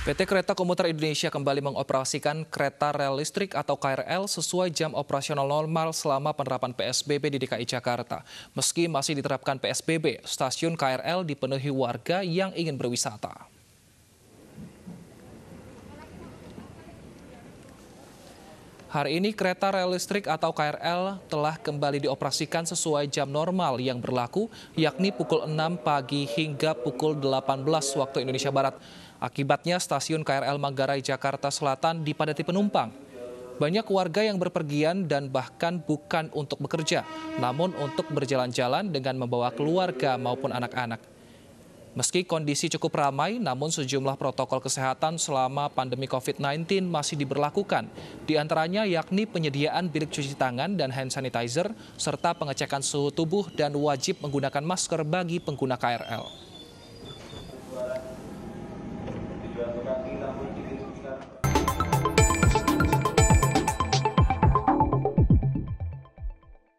PT Kereta Komuter Indonesia kembali mengoperasikan kereta rel listrik atau KRL sesuai jam operasional normal selama penerapan PSBB di DKI Jakarta. Meski masih diterapkan PSBB, stasiun KRL dipenuhi warga yang ingin berwisata. Hari ini kereta rel listrik atau KRL telah kembali dioperasikan sesuai jam normal yang berlaku, yakni pukul 6 pagi hingga pukul 18 waktu Indonesia Barat. Akibatnya stasiun KRL Manggarai Jakarta Selatan dipadati penumpang. Banyak warga yang berpergian dan bahkan bukan untuk bekerja, namun untuk berjalan-jalan dengan membawa keluarga maupun anak-anak. Meski kondisi cukup ramai, namun sejumlah protokol kesehatan selama pandemi COVID-19 masih diberlakukan. Di antaranya yakni penyediaan bilik cuci tangan dan hand sanitizer, serta pengecekan suhu tubuh dan wajib menggunakan masker bagi pengguna KRL.